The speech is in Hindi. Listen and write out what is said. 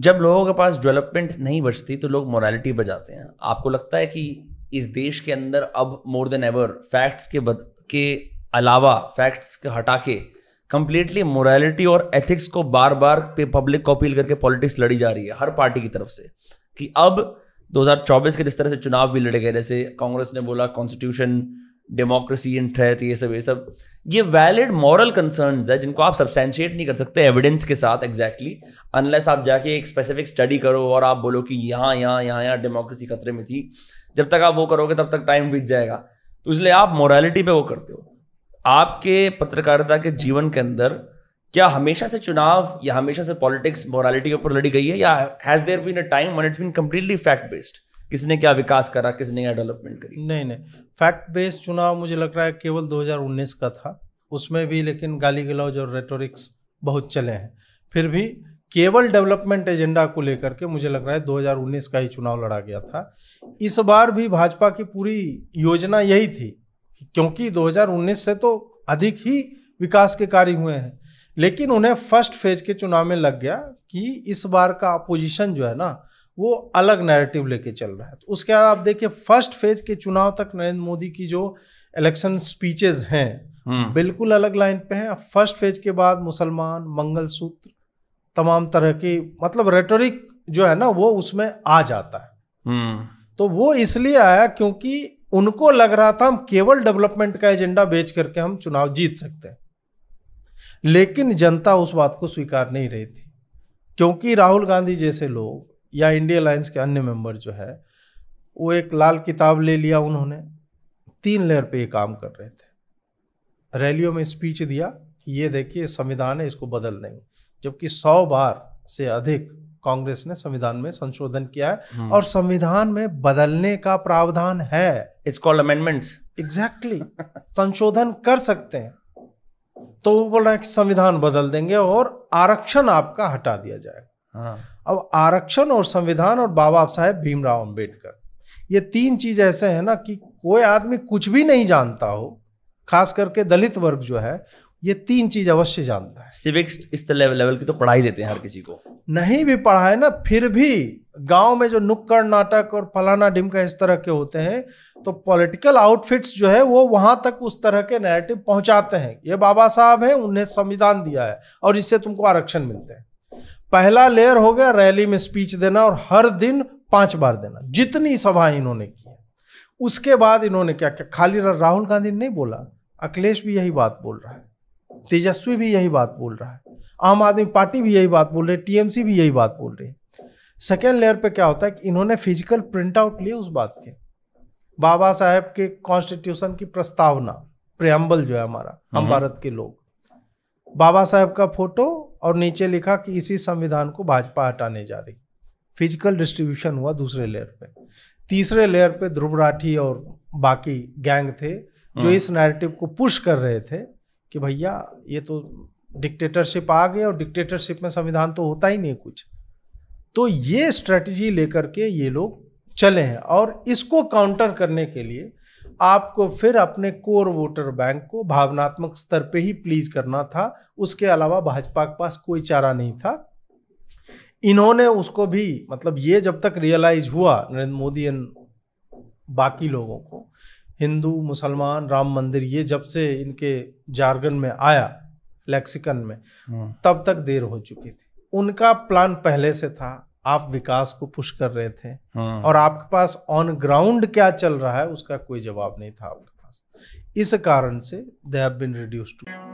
जब लोगों के पास डेवलपमेंट नहीं बचती तो लोग मोरालिटी बजाते हैं आपको लगता है कि इस देश के अंदर अब मोर देन एवर फैक्ट्स के बद, के अलावा फैक्ट्स के हटा के कंप्लीटली मोरालिटी और एथिक्स को बार बार पे पब्लिक को अपील करके पॉलिटिक्स लड़ी जा रही है हर पार्टी की तरफ से कि अब 2024 के जिस तरह से चुनाव भी लड़े गए जैसे कांग्रेस ने बोला कॉन्स्टिट्यूशन डेमोक्रेसी एंड थ्रेट ये सब ये सब ये वैलिड मॉरल कंसर्न है जिनको आप सब्सटेंशिएट नहीं कर सकते एविडेंस के साथ एग्जैक्टली exactly, अनलेस आप जाके एक स्पेसिफिक स्टडी करो और आप बोलो कि यहाँ यहाँ यहाँ यहाँ डेमोक्रेसी खतरे में थी जब तक आप वो करोगे तब तक टाइम बीत जाएगा तो इसलिए आप मोरालिटी पे वो करते हो आपके पत्रकारिता के जीवन के अंदर क्या हमेशा से चुनाव या हमेशा से पॉलिटिक्स मोरालिटी के ऊपर लड़ी गई है या has there been a time when it's been completely fact based किसने क्या विकास करा किसने क्या डेवलपमेंट करी नहीं नहीं फैक्ट बेस्ड चुनाव मुझे लग रहा है केवल 2019 का था उसमें भी लेकिन गाली गलौज और रेटोरिक्स बहुत चले हैं फिर भी केवल डेवलपमेंट एजेंडा को लेकर के मुझे लग रहा है 2019 का ही चुनाव लड़ा गया था इस बार भी भाजपा की पूरी योजना यही थी क्योंकि 2019 से तो अधिक ही विकास के कार्य हुए हैं लेकिन उन्हें फर्स्ट फेज के चुनाव में लग गया कि इस बार का अपोजिशन जो है ना वो अलग नैरेटिव लेके चल रहा है तो उसके बाद आप देखिए फर्स्ट फेज के चुनाव तक नरेंद्र मोदी की जो इलेक्शन स्पीचेज हैं हम्म। बिल्कुल अलग लाइन पे है फर्स्ट फेज के बाद मुसलमान मंगलसूत्र तमाम तरह की मतलब रेटोरिक जो है ना वो उसमें आ जाता है हम्म। तो वो इसलिए आया क्योंकि उनको लग रहा था हम केवल डेवलपमेंट का एजेंडा बेच करके हम चुनाव जीत सकते हैं लेकिन जनता उस बात को स्वीकार नहीं रही थी क्योंकि राहुल गांधी जैसे लोग या इंडिया लाइन्स के अन्य मेंबर जो है वो एक लाल किताब ले लिया उन्होंने तीन लेयर पे ये काम कर रहे थे रैलियों में स्पीच दिया कि ये देखिए संविधान है इसको बदल देंगे जबकि सौ बार से अधिक कांग्रेस ने संविधान में संशोधन किया है हम्म। और संविधान में बदलने का प्रावधान है इट्स कॉल्ड अमेंडमेंट्स एग्जैक्टली संशोधन कर सकते हैं तो वो बोल रहा है कि संविधान बदल देंगे और आरक्षण आपका हटा दिया जाएगा हाँ। अब आरक्षण और संविधान और बाबा साहेब भीमराव अंबेडकर ये तीन चीज ऐसे हैं ना कि कोई आदमी कुछ भी नहीं जानता हो खास करके दलित वर्ग जो है ये तीन चीज अवश्य जानता है सिविक्स इस लेवल लेवल की तो पढ़ाई देते हैं हर किसी को नहीं भी पढ़ाए ना फिर भी गांव में जो नुक्कड़ नाटक और फलाना ढिमका इस तरह के होते हैं तो पॉलिटिकल आउटफिट्स जो है वो वहां तक उस तरह के नैरेटिव पहुंचाते हैं ये बाबा साहब हैं उन्हें संविधान दिया है और इससे तुमको आरक्षण मिलते हैं पहला लेयर हो गया रैली में स्पीच देना और हर दिन पांच बार देना जितनी सभा इन्होंने की उसके बाद इन्होंने क्या क्या खाली राहुल गांधी नहीं बोला अखिलेश भी यही बात बोल रहा है तेजस्वी भी यही बात बोल रहा है आम आदमी पार्टी भी यही बात बोल रही है टीएमसी भी यही बात बोल रही है सेकेंड लेयर पे क्या होता है कि इन्होंने फिजिकल प्रिंट आउट लिए उस बात के बाबा साहेब के कॉन्स्टिट्यूशन की प्रस्तावना प्रियम्बल जो है हमारा हम हम्म। भारत के लोग बाबा साहेब का फोटो और नीचे लिखा कि इसी संविधान को भाजपा हटाने जा रही फिजिकल डिस्ट्रीब्यूशन हुआ दूसरे लेयर पे तीसरे लेयर पे ध्रुव राठी और बाकी गैंग थे जो हम्म। इस नैरेटिव को पुश कर रहे थे कि भैया ये तो डिक्टेटरशिप आ गई और डिक्टेटरशिप में संविधान तो होता ही नहीं कुछ तो ये स्ट्रेटजी लेकर के ये लोग चले हैं और इसको काउंटर करने के लिए आपको फिर अपने कोर वोटर बैंक को भावनात्मक स्तर पे ही प्लीज करना था उसके अलावा भाजपा के पास कोई चारा नहीं था इन्होंने उसको भी मतलब ये जब तक रियलाइज हुआ नरेंद्र मोदी एंड बाकी लोगों को हिंदू मुसलमान राम मंदिर ये जब से इनके जार्गन में आया लेक्सिकन में हाँ। तब तक देर हो चुकी थी उनका प्लान पहले से था आप विकास को पुश कर रहे थे हाँ। और आपके पास ऑन ग्राउंड क्या चल रहा है उसका कोई जवाब नहीं था आपके पास इस कारण से they have been reduced to